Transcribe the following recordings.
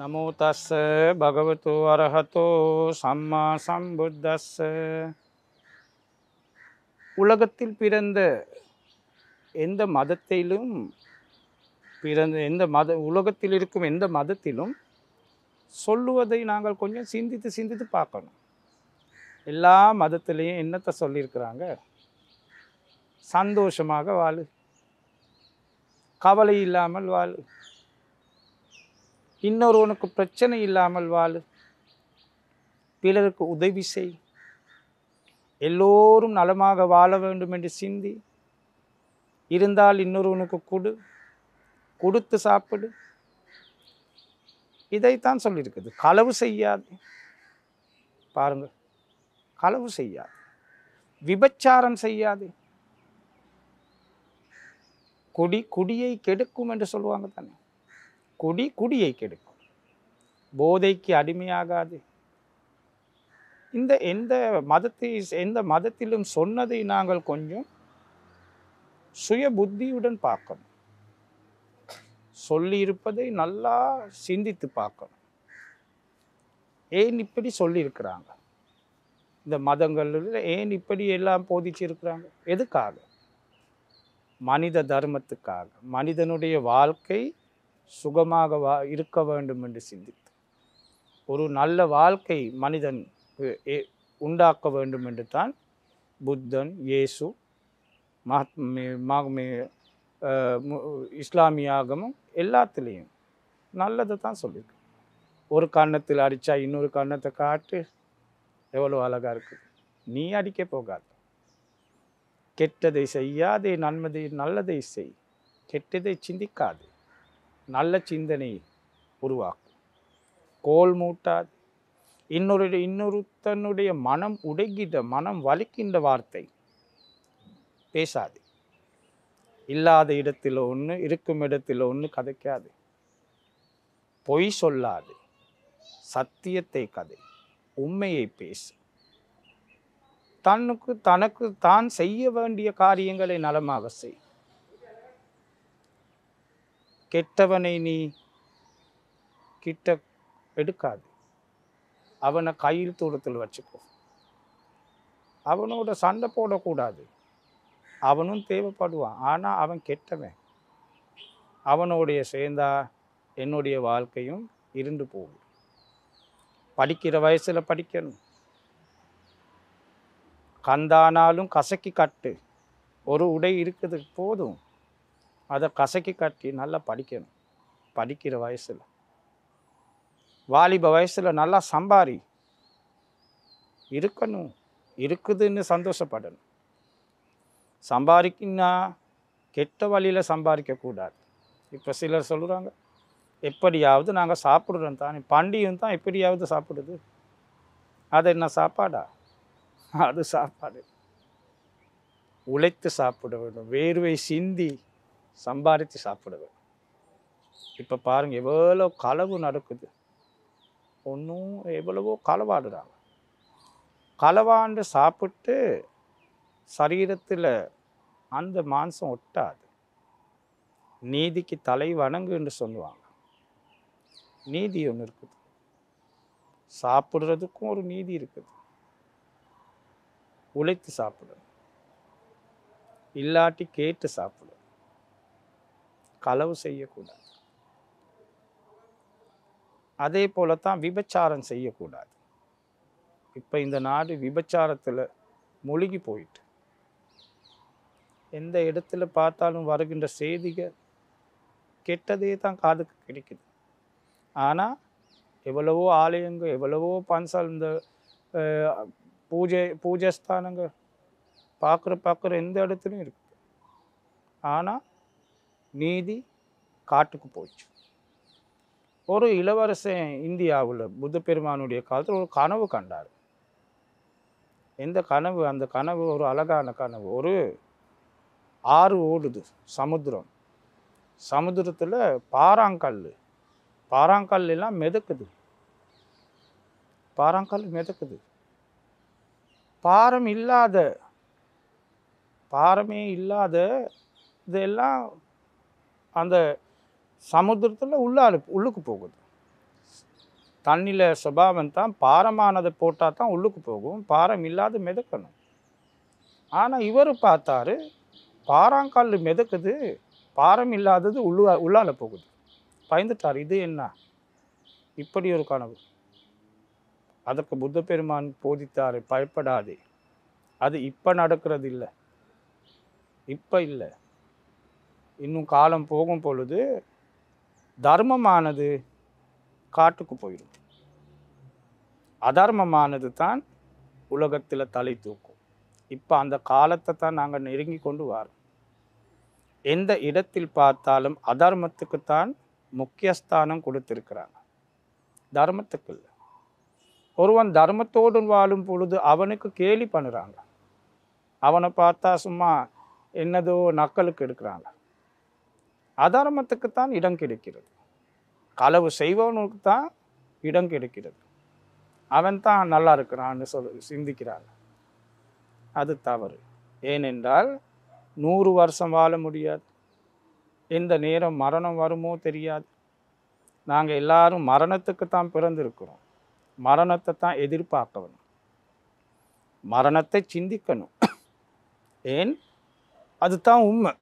නමෝ තස්ස භගවතු අරහතෝ සම්මා සම්බුද්දස්ස உலகத்தில் பிறந்த எந்த மதத்திலும் பிறந்த எந்த மத உலகத்தில் இருக்கும் எந்த மதத்திலும் சொல்லுவதை நாங்கள் கொஞ்சம் சிந்தித்து சிந்தித்து பார்க்கணும் எல்லா மதத்திலையும் என்னத்தை சொல்லியிருக்கிறாங்க சந்தோஷமாக வாழு கவலை இல்லாமல் வாழ் இன்னொருவனுக்கு பிரச்சனை இல்லாமல் வாழு பிறருக்கு உதவி செய் எல்லோரும் நலமாக வாழ வேண்டும் என்று சிந்தி இருந்தால் இன்னொருவனுக்கு கொடு கொடுத்து சாப்பிடு இதைத்தான் சொல்லியிருக்குது களவு செய்யாது பாருங்கள் களவு செய்யாது விபச்சாரம் செய்யாது குடி குடியை கெடுக்கும் என்று சொல்லுவாங்க தானே குடி குடியை கெடுக்கும் போதைக்கு அடிமையாகாது இந்த எந்த மதத்தை எந்த மதத்திலும் சொன்னதை நாங்கள் கொஞ்சம் சுய புத்தியுடன் பார்க்கணும் சொல்லியிருப்பதை நல்லா சிந்தித்து பார்க்கணும் ஏன் இப்படி சொல்லியிருக்கிறாங்க இந்த மதங்களில் ஏன் இப்படி எல்லாம் போதிச்சிருக்கிறாங்க எதுக்காக மனித தர்மத்துக்காக மனிதனுடைய வாழ்க்கை சுகமாக வா இருக்க வேண்டும் என்று சிந்தித்து ஒரு நல்ல வாழ்க்கை மனிதன் உண்டாக்க வேண்டும் என்று தான் புத்தன் இயேசு மகாத்மே இஸ்லாமிய ஆகமும் எல்லாத்துலேயும் நல்லதை தான் சொல்லியிருக்கு ஒரு கன்னத்தில் அடித்தா இன்னொரு கன்னத்தை காட்டு எவ்வளோ அழகாக இருக்குது நீ அடிக்க போகாது கெட்டதை செய்யாதே நன்மதை நல்லதை செய் கெட்டதை சிந்திக்காது நல்ல சிந்தனையை உருவாக்கும் கோல் மூட்டாது இன்னொரு இன்னொருத்தனுடைய மனம் உடைகின்ற மனம் வலிக்கின்ற வார்த்தை பேசாது இல்லாத இடத்தில் ஒன்று இருக்கும் இடத்தில் ஒன்று கதைக்காது பொய் சொல்லாது சத்தியத்தை கதை உண்மையை பேசு தன்னுக்கு தனக்கு தான் செய்ய வேண்டிய காரியங்களை நலமாக செய் கெட்டவனை நீ கிட்ட எடுக்காது அவனை கையில் தூரத்தில் வச்சுக்கோ அவனோட சண்டை போடக்கூடாது அவனும் தேவைப்படுவான் ஆனால் அவன் கெட்டவன் அவனோடைய சேர்ந்தா என்னுடைய வாழ்க்கையும் இருண்டு போகும் படிக்கிற வயசில் படிக்கணும் கந்தானாலும் கசக்கி கட்டு ஒரு உடை இருக்குது போதும் அதை கசக்கி கட்டி நல்லா படிக்கணும் படிக்கிற வயசில் வாலிப வயசில் நல்லா சம்பாரி இருக்கணும் இருக்குதுன்னு சந்தோஷப்படணும் சம்பாதிக்கினா கெட்ட வழியில் சம்பாதிக்கக்கூடாது இப்போ சிலர் சொல்கிறாங்க எப்படியாவது நாங்கள் சாப்பிட்றோம் தானே பண்டிகையும் தான் எப்படியாவது சாப்பிடுது அது என்ன சாப்பாடா அது சாப்பாடு உழைத்து சாப்பிட வேண்டும் வேர்வை சிந்தி சம்பாதித்து சாப்பிடுவேன் இப்போ பாருங்கள் எவ்வளோ களவு நடக்குது ஒன்றும் எவ்வளவோ களவாடுறாங்க களவாண்டு சாப்பிட்டு சரீரத்தில் அந்த மாம்சம் ஒட்டாது நீதிக்கு தலை வணங்குன்னு சொல்லுவாங்க நீதி ஒன்று இருக்குது சாப்பிட்றதுக்கும் ஒரு நீதி இருக்குது உழைத்து சாப்பிடும் இல்லாட்டி கேட்டு சாப்பிடும் களவு செய்யக்கூடாது அதே போல தான் விபச்சாரம் செய்யக்கூடாது இப்போ இந்த நாடு விபச்சாரத்தில் மூழ்கி போயிட்டு எந்த இடத்துல பார்த்தாலும் வருகின்ற செய்திகள் கெட்டதே தான் காதுக்கு கிடைக்குது ஆனால் எவ்வளவோ ஆலயங்கள் எவ்வளவோ பன்சால் இந்த பூஜை பூஜை ஸ்தானங்கள் பார்க்குற பார்க்குற எந்த இடத்துலையும் இருக்குது ஆனால் நீதி காட்டுக்கு போச்சு ஒரு இளவரசன் இந்தியாவில் புத்த பெருமானுடைய காலத்தில் ஒரு கனவு கண்டார் எந்த கனவு அந்த கனவு ஒரு அழகான கனவு ஒரு ஆறு ஓடுது சமுத்திரம் சமுத்திரத்தில் பாறாங்கல் பாறாங்கல்லாம் மிதக்குது பாறாங்கல் மிதக்குது பாரம் இல்லாத பாரமே இல்லாத இதெல்லாம் அந்த சமுத்திரத்தில் உள்ள உள்ளுக்கு போகுது தண்ணியில் சுபாவம் தான் பாரமானதை போட்டால் தான் உள்ளுக்கு போகும் பாரம் இல்லாத மிதக்கணும் ஆனால் இவர் பார்த்தாரு பாறாங்கல் மிதக்குது பாரம் இல்லாதது உள்ளு உள்ளால் போகுது பயந்துட்டார் இது என்ன இப்படி ஒரு கனவு அதற்கு புத்த பெருமான் போதித்தார் பயப்படாதே அது இப்போ நடக்கிறது இல்லை இப்போ இல்லை இன்னும் காலம் போகும் பொழுது தர்மமானது காட்டுக்கு போயிடும் அதர்மமானது தான் உலகத்தில் தலை தூக்கும் இப்போ அந்த காலத்தை தான் நாங்கள் நெருங்கி கொண்டு வரோம் எந்த இடத்தில் பார்த்தாலும் அதர்மத்துக்குத்தான் முக்கியஸ்தானம் கொடுத்திருக்கிறாங்க தர்மத்துக்கு இல்லை ஒருவன் தர்மத்தோடு வாழும் பொழுது அவனுக்கு கேலி பண்ணுறாங்க அவனை பார்த்தா சும்மா என்னதோ நக்கலுக்கு எடுக்கிறாங்க தான் இடம் கிடைக்கிறது களவு செய்பவனுக்கு தான் இடம் கிடைக்கிறது அவன் தான் நல்லா இருக்கிறான்னு சொல் சிந்திக்கிறாள் அது தவறு ஏனென்றால் நூறு வருஷம் வாழ முடியாது இந்த நேரம் மரணம் வருமோ தெரியாது நாங்கள் எல்லாரும் மரணத்துக்கு தான் பிறந்திருக்கிறோம் மரணத்தை தான் எதிர்பார்க்கணும் மரணத்தை சிந்திக்கணும் ஏன் அதுதான் உண்மை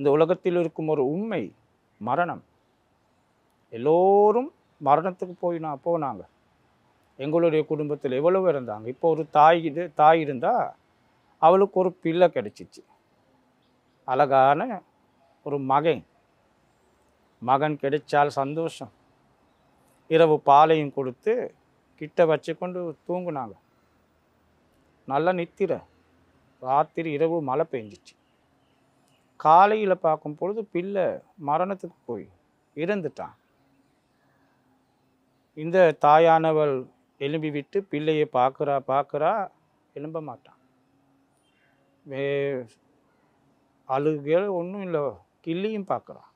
இந்த உலகத்தில் இருக்கும் ஒரு உண்மை மரணம் எல்லோரும் மரணத்துக்கு போய் நான் போனாங்க எங்களுடைய குடும்பத்தில் எவ்வளவு இருந்தாங்க இப்போ ஒரு தாய் இது தாய் இருந்தால் அவளுக்கு ஒரு பிள்ளை கிடச்சிச்சு அழகான ஒரு மகன் மகன் கிடைச்சால் சந்தோஷம் இரவு பாலையும் கொடுத்து கிட்ட வச்சு கொண்டு தூங்குனாங்க நல்லா நித்திர ராத்திரி இரவு மழை பெஞ்சிச்சு காலையில் பார்க்கும் பொழுது பிள்ளை மரணத்துக்கு போய் இறந்துட்டான் இந்த தாயானவள் எலும்பி விட்டு பிள்ளையை பார்க்குறா பார்க்குறா எலும்ப மாட்டான் வே அழுகிற ஒன்றும் இல்லை கிள்ளியும் பார்க்குறான்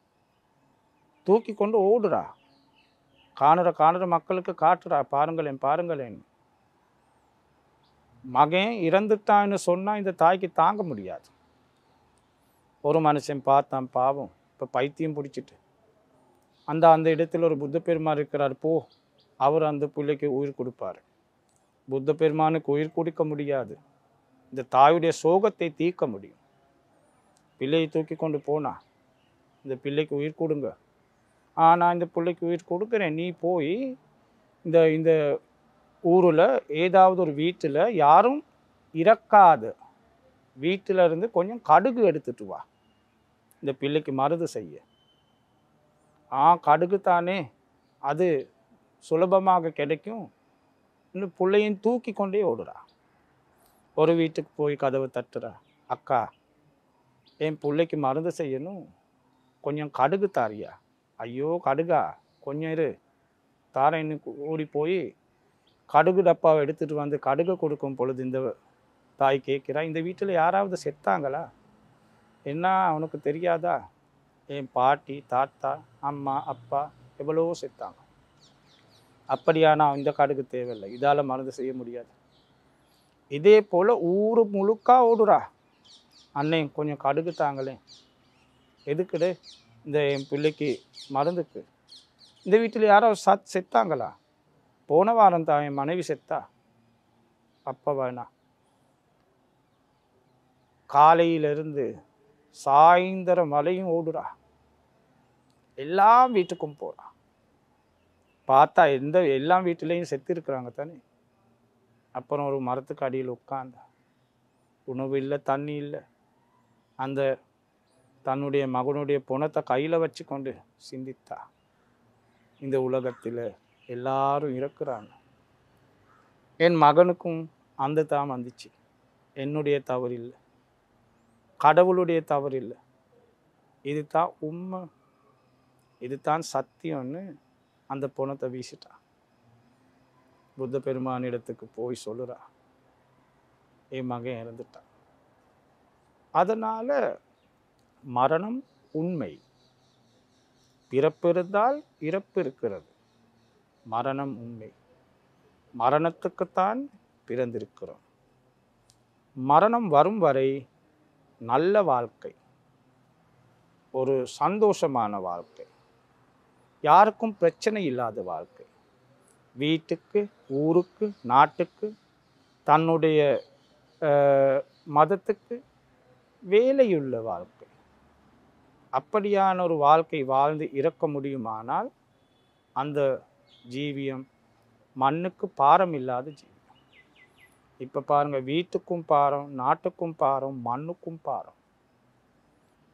தூக்கி கொண்டு ஓடுறா காணுற காணுற மக்களுக்கு காட்டுறா பாருங்களேன் பாருங்களேன் மகன் இறந்துட்டான்னு சொன்னால் இந்த தாய்க்கு தாங்க முடியாது ஒரு மனுஷன் பார்த்தான் பாவம் இப்போ பைத்தியம் பிடிச்சிட்டு அந்த அந்த இடத்துல ஒரு புத்த பெருமான் இருக்கிறார் போ அவர் அந்த பிள்ளைக்கு உயிர் கொடுப்பார் புத்த பெருமானுக்கு உயிர் கொடுக்க முடியாது இந்த தாயுடைய சோகத்தை தீர்க்க முடியும் பிள்ளையை தூக்கி கொண்டு போனா இந்த பிள்ளைக்கு உயிர் கொடுங்க ஆ நான் இந்த பிள்ளைக்கு உயிர் கொடுக்குறேன் நீ போய் இந்த இந்த ஊரில் ஏதாவது ஒரு வீட்டில் யாரும் இறக்காது வீட்டிலருந்து இருந்து கொஞ்சம் கடுகு எடுத்துட்டு வா இந்த பிள்ளைக்கு மருது செய்ய ஆ கடுகு தானே அது சுலபமாக கிடைக்கும் இன்னும் பிள்ளையும் தூக்கி கொண்டே ஓடுறா ஒரு வீட்டுக்கு போய் கதவை தட்டுறா அக்கா என் பிள்ளைக்கு மருந்து செய்யணும் கொஞ்சம் கடுகு தாரியா ஐயோ கடுகா கொஞ்சம் இரு தாரைன்னு ஓடி போய் கடுகு டப்பாவை எடுத்துகிட்டு வந்து கடுகை கொடுக்கும் பொழுது இந்த தாய் கேட்கிறா இந்த வீட்டில் யாராவது செத்தாங்களா என்ன அவனுக்கு தெரியாதா என் பாட்டி தாத்தா அம்மா அப்பா எவ்வளவோ செத்தாங்க அவன் இந்த காடுக்கு தேவையில்லை இதால் மருந்து செய்ய முடியாது இதே போல் ஊர் முழுக்கா ஓடுறா அன்னை கொஞ்சம் கடுகு தாங்களே எதுக்குடு இந்த என் பிள்ளைக்கு மருந்துக்கு இந்த வீட்டில் யாரோ சத் செத்தாங்களா போன வாரம் தான் என் மனைவி செத்தா அப்போ வேணா காலையிலிருந்து சாயந்தரம் மலையும் ஓடுறா எல்லாம் வீட்டுக்கும் போறா பார்த்தா எந்த எல்லாம் வீட்டிலையும் செத்து இருக்கிறாங்க தானே அப்புறம் ஒரு மரத்துக்கு அடியில் உட்காந்தா உணவு இல்லை தண்ணி இல்லை அந்த தன்னுடைய மகனுடைய புணத்தை கையில் வச்சு கொண்டு சிந்தித்தா இந்த உலகத்தில் எல்லாரும் இருக்கிறாங்க என் மகனுக்கும் அந்த தான் வந்துச்சு என்னுடைய தவறு இல்லை கடவுளுடைய தவறு இல்லை இது தான் உண்மை இது தான் சத்தியம்னு அந்த பொணத்தை வீசிட்டான் புத்த பெருமானிடத்துக்கு போய் சொல்லுறா என் மகன் இறந்துட்டான் அதனால் மரணம் உண்மை பிறப்பு இருந்தால் இறப்பு இருக்கிறது மரணம் உண்மை மரணத்துக்குத்தான் பிறந்திருக்கிறோம் மரணம் வரும் வரை நல்ல வாழ்க்கை ஒரு சந்தோஷமான வாழ்க்கை யாருக்கும் பிரச்சனை இல்லாத வாழ்க்கை வீட்டுக்கு ஊருக்கு நாட்டுக்கு தன்னுடைய மதத்துக்கு வேலையுள்ள வாழ்க்கை அப்படியான ஒரு வாழ்க்கை வாழ்ந்து இறக்க முடியுமானால் அந்த ஜீவியம் மண்ணுக்கு பாரம் இல்லாத ஜீவியம் இப்போ பாருங்கள் வீட்டுக்கும் பாரம் நாட்டுக்கும் பாரம் மண்ணுக்கும் பாரம்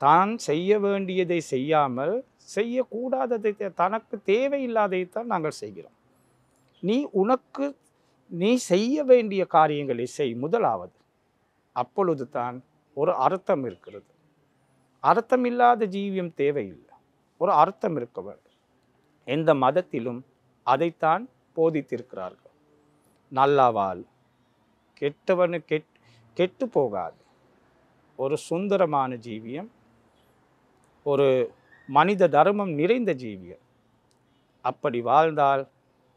தான் செய்ய வேண்டியதை செய்யாமல் செய்யக்கூடாததை தனக்கு தேவையில்லாததைத்தான் நாங்கள் செய்கிறோம் நீ உனக்கு நீ செய்ய வேண்டிய காரியங்களை செய் முதலாவது அப்பொழுது தான் ஒரு அர்த்தம் இருக்கிறது அர்த்தம் இல்லாத ஜீவியம் தேவையில்லை ஒரு அர்த்தம் இருக்கவர் எந்த மதத்திலும் அதைத்தான் போதித்திருக்கிறார்கள் நல்லாவால் கெட்டவனு கெட் கெட்டு போகாது ஒரு சுந்தரமான ஜீவியம் ஒரு மனித தர்மம் நிறைந்த ஜீவியம் அப்படி வாழ்ந்தால்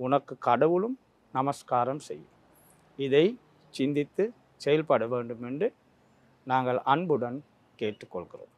உனக்கு கடவுளும் நமஸ்காரம் செய்யும் இதை சிந்தித்து செயல்பட வேண்டும் என்று நாங்கள் அன்புடன் கேட்டுக்கொள்கிறோம்